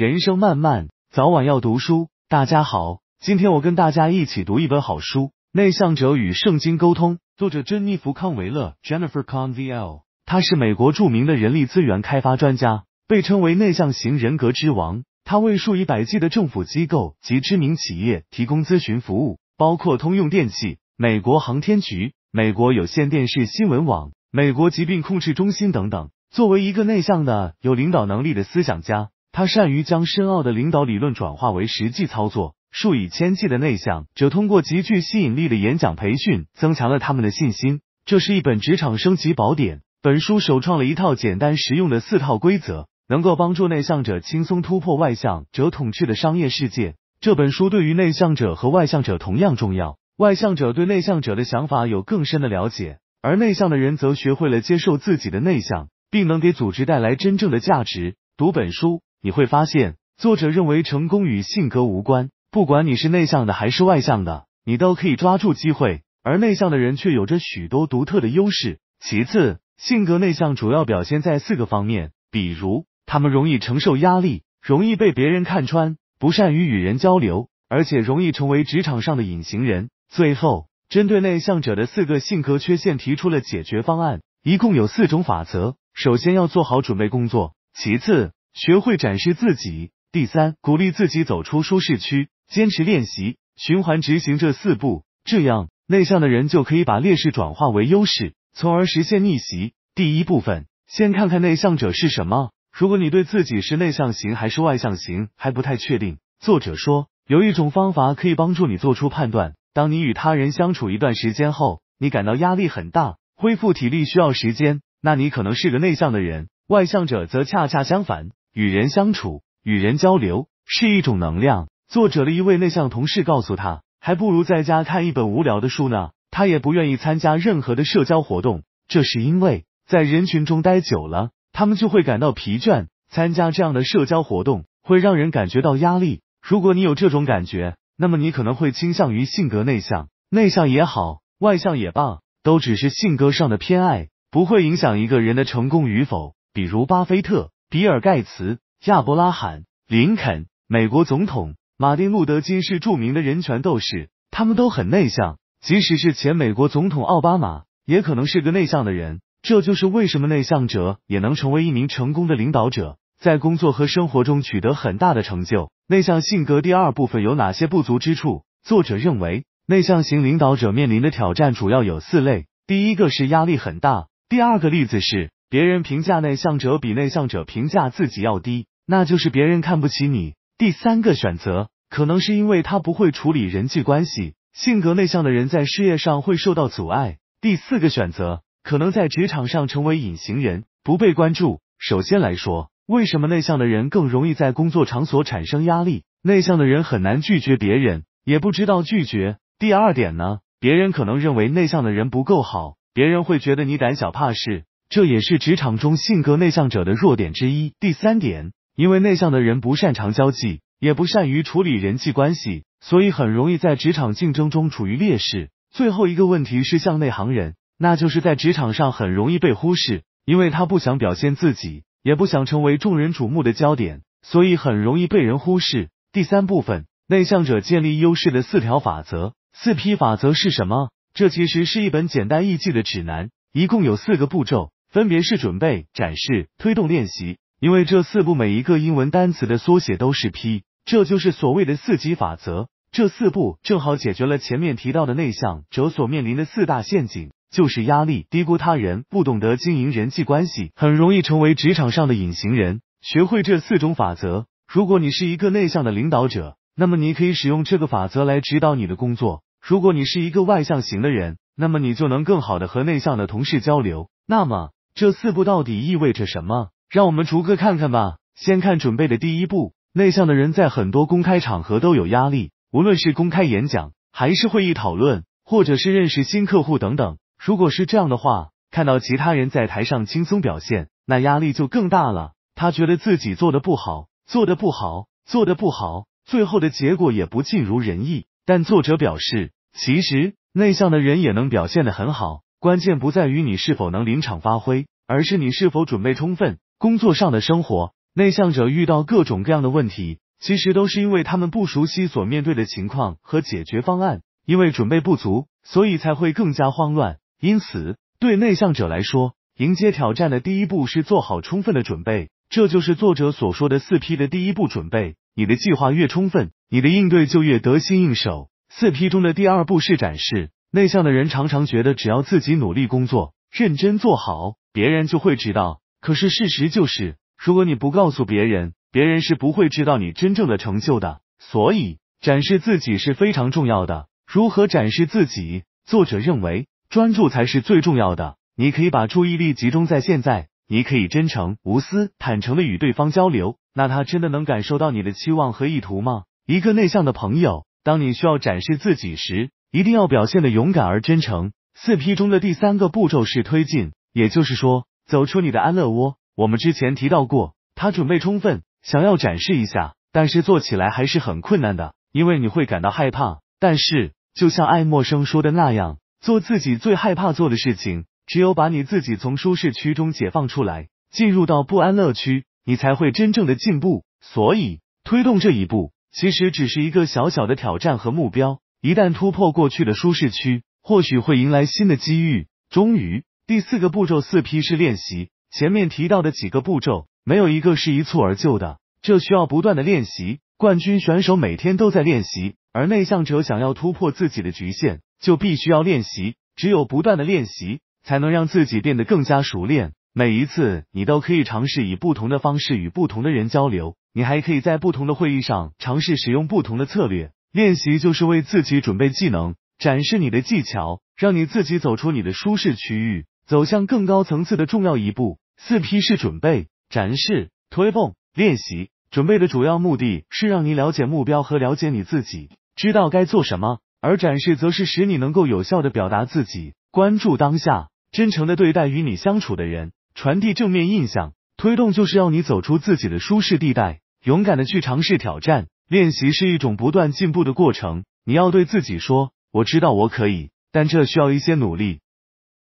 人生漫漫，早晚要读书。大家好，今天我跟大家一起读一本好书《内向者与圣经沟通》，作者珍妮弗·康维勒 （Jennifer Conville），她是美国著名的人力资源开发专家，被称为内向型人格之王。他为数以百计的政府机构及知名企业提供咨询服务，包括通用电器、美国航天局、美国有线电视新闻网、美国疾病控制中心等等。作为一个内向的、有领导能力的思想家。他善于将深奥的领导理论转化为实际操作，数以千计的内向者通过极具吸引力的演讲培训，增强了他们的信心。这是一本职场升级宝典。本书首创了一套简单实用的四套规则，能够帮助内向者轻松突破外向者统治的商业世界。这本书对于内向者和外向者同样重要。外向者对内向者的想法有更深的了解，而内向的人则学会了接受自己的内向，并能给组织带来真正的价值。读本书。你会发现，作者认为成功与性格无关。不管你是内向的还是外向的，你都可以抓住机会。而内向的人却有着许多独特的优势。其次，性格内向主要表现在四个方面，比如他们容易承受压力，容易被别人看穿，不善于与人交流，而且容易成为职场上的隐形人。最后，针对内向者的四个性格缺陷提出了解决方案，一共有四种法则。首先要做好准备工作，其次。学会展示自己。第三，鼓励自己走出舒适区，坚持练习，循环执行这四步，这样内向的人就可以把劣势转化为优势，从而实现逆袭。第一部分，先看看内向者是什么。如果你对自己是内向型还是外向型还不太确定，作者说有一种方法可以帮助你做出判断。当你与他人相处一段时间后，你感到压力很大，恢复体力需要时间，那你可能是个内向的人。外向者则恰恰相反。与人相处、与人交流是一种能量。作者的一位内向同事告诉他，还不如在家看一本无聊的书呢。他也不愿意参加任何的社交活动，这是因为在人群中待久了，他们就会感到疲倦。参加这样的社交活动会让人感觉到压力。如果你有这种感觉，那么你可能会倾向于性格内向。内向也好，外向也罢，都只是性格上的偏爱，不会影响一个人的成功与否。比如巴菲特。比尔盖茨、亚伯拉罕、林肯、美国总统马丁路德金是著名的人权斗士，他们都很内向。即使是前美国总统奥巴马，也可能是个内向的人。这就是为什么内向者也能成为一名成功的领导者，在工作和生活中取得很大的成就。内向性格第二部分有哪些不足之处？作者认为，内向型领导者面临的挑战主要有四类：第一个是压力很大；第二个例子是。别人评价内向者比内向者评价自己要低，那就是别人看不起你。第三个选择，可能是因为他不会处理人际关系，性格内向的人在事业上会受到阻碍。第四个选择，可能在职场上成为隐形人，不被关注。首先来说，为什么内向的人更容易在工作场所产生压力？内向的人很难拒绝别人，也不知道拒绝。第二点呢，别人可能认为内向的人不够好，别人会觉得你胆小怕事。这也是职场中性格内向者的弱点之一。第三点，因为内向的人不擅长交际，也不善于处理人际关系，所以很容易在职场竞争中处于劣势。最后一个问题是向内行人，那就是在职场上很容易被忽视，因为他不想表现自己，也不想成为众人瞩目的焦点，所以很容易被人忽视。第三部分，内向者建立优势的四条法则。四批法则是什么？这其实是一本简单易记的指南，一共有四个步骤。分别是准备、展示、推动、练习。因为这四步每一个英文单词的缩写都是 P，这就是所谓的四级法则。这四步正好解决了前面提到的内向者所面临的四大陷阱，就是压力、低估他人、不懂得经营人际关系，很容易成为职场上的隐形人。学会这四种法则，如果你是一个内向的领导者，那么你可以使用这个法则来指导你的工作；如果你是一个外向型的人，那么你就能更好的和内向的同事交流。那么。这四步到底意味着什么？让我们逐个看看吧。先看准备的第一步，内向的人在很多公开场合都有压力，无论是公开演讲，还是会议讨论，或者是认识新客户等等。如果是这样的话，看到其他人在台上轻松表现，那压力就更大了。他觉得自己做的不好，做的不好，做的不好，最后的结果也不尽如人意。但作者表示，其实内向的人也能表现得很好。关键不在于你是否能临场发挥，而是你是否准备充分。工作上的生活，内向者遇到各种各样的问题，其实都是因为他们不熟悉所面对的情况和解决方案，因为准备不足，所以才会更加慌乱。因此，对内向者来说，迎接挑战的第一步是做好充分的准备，这就是作者所说的四批的第一步准备。你的计划越充分，你的应对就越得心应手。四批中的第二步是展示。内向的人常常觉得，只要自己努力工作、认真做好，别人就会知道。可是事实就是，如果你不告诉别人，别人是不会知道你真正的成就的。所以，展示自己是非常重要的。如何展示自己？作者认为，专注才是最重要的。你可以把注意力集中在现在，你可以真诚、无私、坦诚的与对方交流。那他真的能感受到你的期望和意图吗？一个内向的朋友，当你需要展示自己时，一定要表现的勇敢而真诚。四 P 中的第三个步骤是推进，也就是说，走出你的安乐窝。我们之前提到过，他准备充分，想要展示一下，但是做起来还是很困难的，因为你会感到害怕。但是，就像爱默生说的那样，做自己最害怕做的事情，只有把你自己从舒适区中解放出来，进入到不安乐区，你才会真正的进步。所以，推动这一步其实只是一个小小的挑战和目标。一旦突破过去的舒适区，或许会迎来新的机遇。终于，第四个步骤——四批式练习。前面提到的几个步骤，没有一个是一蹴而就的，这需要不断的练习。冠军选手每天都在练习，而内向者想要突破自己的局限，就必须要练习。只有不断的练习，才能让自己变得更加熟练。每一次，你都可以尝试以不同的方式与不同的人交流。你还可以在不同的会议上尝试使用不同的策略。练习就是为自己准备技能，展示你的技巧，让你自己走出你的舒适区域，走向更高层次的重要一步。四批是准备、展示、推动、练习。准备的主要目的是让你了解目标和了解你自己，知道该做什么；而展示则是使你能够有效的表达自己，关注当下，真诚的对待与你相处的人，传递正面印象。推动就是要你走出自己的舒适地带，勇敢的去尝试挑战。练习是一种不断进步的过程。你要对自己说：“我知道我可以，但这需要一些努力。”